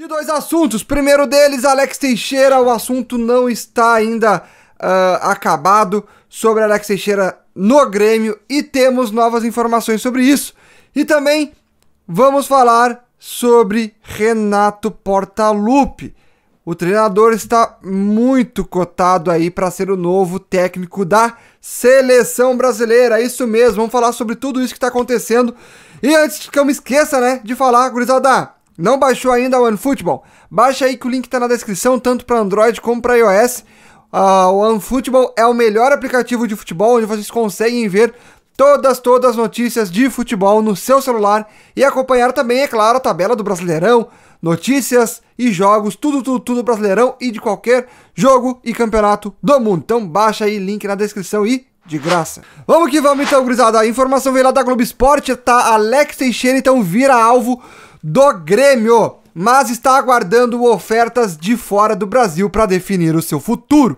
De dois assuntos. Primeiro deles, Alex Teixeira. O assunto não está ainda uh, acabado sobre Alex Teixeira no Grêmio e temos novas informações sobre isso. E também vamos falar sobre Renato Portaluppi. O treinador está muito cotado aí para ser o novo técnico da seleção brasileira. Isso mesmo, vamos falar sobre tudo isso que está acontecendo. E antes que eu me esqueça, né, de falar, gurizada, não baixou ainda o OneFootball? Baixa aí que o link está na descrição, tanto para Android como para iOS. Uh, o OneFootball é o melhor aplicativo de futebol onde vocês conseguem ver todas, todas as notícias de futebol no seu celular e acompanhar também, é claro, a tabela do Brasileirão, notícias e jogos, tudo, tudo, tudo Brasileirão e de qualquer jogo e campeonato do mundo. Então baixa aí, link na descrição e de graça. Vamos que vamos então, gurizada. A informação veio lá da Globo Esporte, tá? Alex Teixeira então vira alvo do Grêmio, mas está aguardando ofertas de fora do Brasil para definir o seu futuro.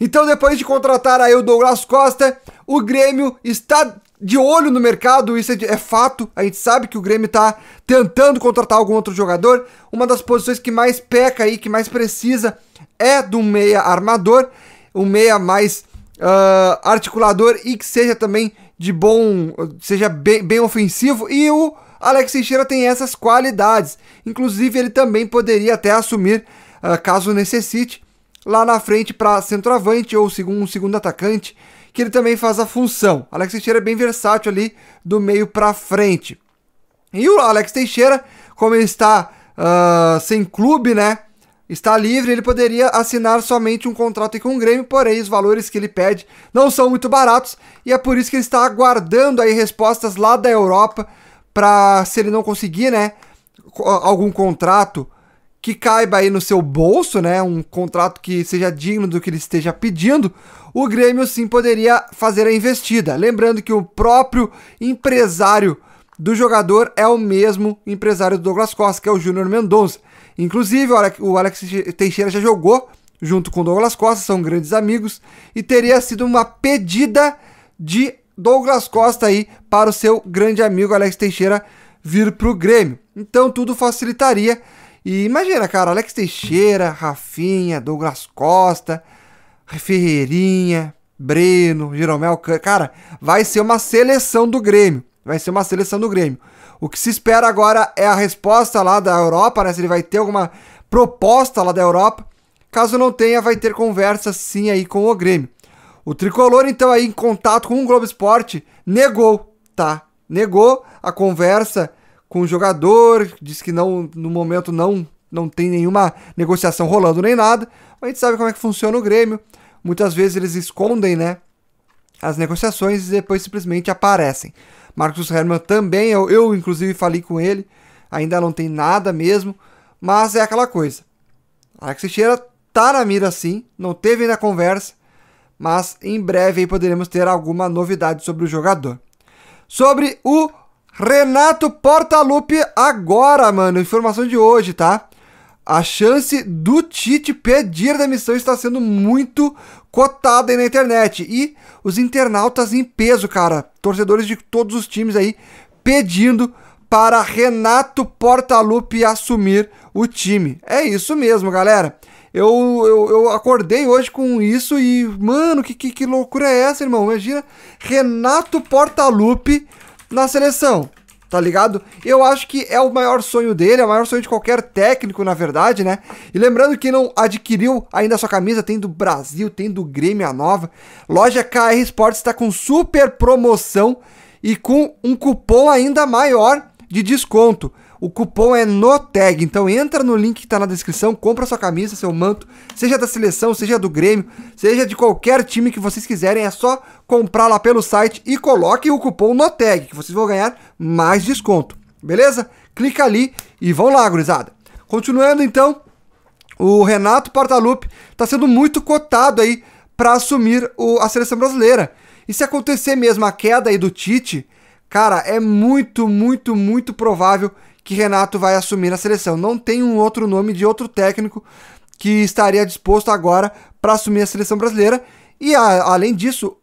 Então, depois de contratar aí o Douglas Costa, o Grêmio está de olho no mercado, isso é, é fato. A gente sabe que o Grêmio está tentando contratar algum outro jogador. Uma das posições que mais peca aí, que mais precisa, é do meia armador, um meia mais uh, articulador e que seja também de bom, seja bem, bem ofensivo. E o Alex Teixeira tem essas qualidades. Inclusive, ele também poderia até assumir, uh, caso necessite, lá na frente para centroavante ou segundo, um segundo atacante, que ele também faz a função. Alex Teixeira é bem versátil ali do meio para frente. E o Alex Teixeira, como ele está uh, sem clube, né? está livre, ele poderia assinar somente um contrato com o Grêmio, porém os valores que ele pede não são muito baratos e é por isso que ele está aguardando aí respostas lá da Europa para se ele não conseguir, né, algum contrato que caiba aí no seu bolso, né, um contrato que seja digno do que ele esteja pedindo, o Grêmio sim poderia fazer a investida. Lembrando que o próprio empresário do jogador é o mesmo empresário do Douglas Costa, que é o Júnior Mendonça. Inclusive, o Alex Teixeira já jogou junto com o Douglas Costa, são grandes amigos, e teria sido uma pedida de Douglas Costa aí para o seu grande amigo Alex Teixeira vir para o Grêmio. Então tudo facilitaria. E imagina, cara, Alex Teixeira, Rafinha, Douglas Costa, Ferreirinha, Breno, Jeromel, cara, vai ser uma seleção do Grêmio. Vai ser uma seleção do Grêmio. O que se espera agora é a resposta lá da Europa, né? Se ele vai ter alguma proposta lá da Europa. Caso não tenha, vai ter conversa sim aí com o Grêmio. O tricolor, então, aí em contato com o Globo Esporte, negou, tá? Negou a conversa com o jogador, disse que não, no momento não, não tem nenhuma negociação rolando nem nada. a gente sabe como é que funciona o Grêmio. Muitas vezes eles escondem, né? As negociações e depois simplesmente aparecem. Marcos Herman também, eu, eu inclusive falei com ele, ainda não tem nada mesmo, mas é aquela coisa. Alex Teixeira tá na mira sim, não teve ainda conversa, mas em breve poderemos ter alguma novidade sobre o jogador. Sobre o Renato Portaluppi agora, mano, informação de hoje, tá? A chance do Tite pedir demissão está sendo muito cotada aí na internet. E os internautas em peso, cara. Torcedores de todos os times aí pedindo para Renato Portaluppi assumir o time. É isso mesmo, galera. Eu, eu, eu acordei hoje com isso e, mano, que, que, que loucura é essa, irmão? Imagina Renato Portaluppi na seleção tá ligado? Eu acho que é o maior sonho dele, é o maior sonho de qualquer técnico, na verdade, né? E lembrando que não adquiriu ainda a sua camisa, tem do Brasil, tem do Grêmio a nova. Loja KR Sports está com super promoção e com um cupom ainda maior de desconto. O cupom é NOTEG, então entra no link que está na descrição, compra sua camisa, seu manto, seja da seleção, seja do Grêmio, seja de qualquer time que vocês quiserem, é só comprar lá pelo site e coloque o cupom NOTEG, que vocês vão ganhar mais desconto, beleza? Clica ali e vão lá, gurizada. Continuando então, o Renato Portaluppi está sendo muito cotado aí para assumir o, a seleção brasileira. E se acontecer mesmo a queda aí do Tite, cara, é muito, muito, muito provável que Renato vai assumir a seleção. Não tem um outro nome de outro técnico que estaria disposto agora para assumir a seleção brasileira. E a, além disso,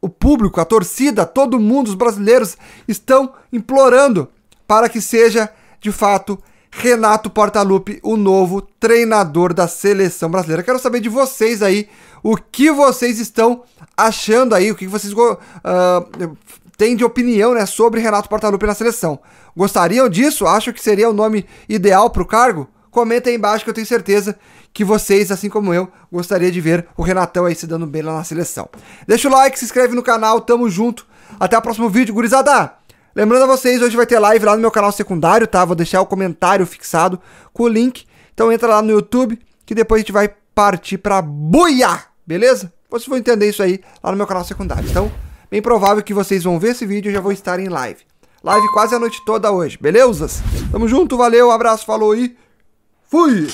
o público, a torcida, todo mundo, os brasileiros estão implorando para que seja de fato Renato Portaluppi o novo treinador da seleção brasileira. Quero saber de vocês aí o que vocês estão achando aí, o que vocês uh, tem de opinião né, sobre Renato Portaluppi na seleção. Gostariam disso? Acham que seria o nome ideal para o cargo? Comenta aí embaixo que eu tenho certeza que vocês, assim como eu, gostaria de ver o Renatão aí se dando bem lá na seleção. Deixa o like, se inscreve no canal, tamo junto. Até o próximo vídeo, gurizada! Lembrando a vocês, hoje vai ter live lá no meu canal secundário, tá? Vou deixar o comentário fixado com o link. Então entra lá no YouTube, que depois a gente vai partir pra buia, beleza? Vocês vão entender isso aí lá no meu canal secundário. Então, bem provável que vocês vão ver esse vídeo e já vão estar em live. Live quase a noite toda hoje, belezas? Tamo junto, valeu, um abraço, falou e fui!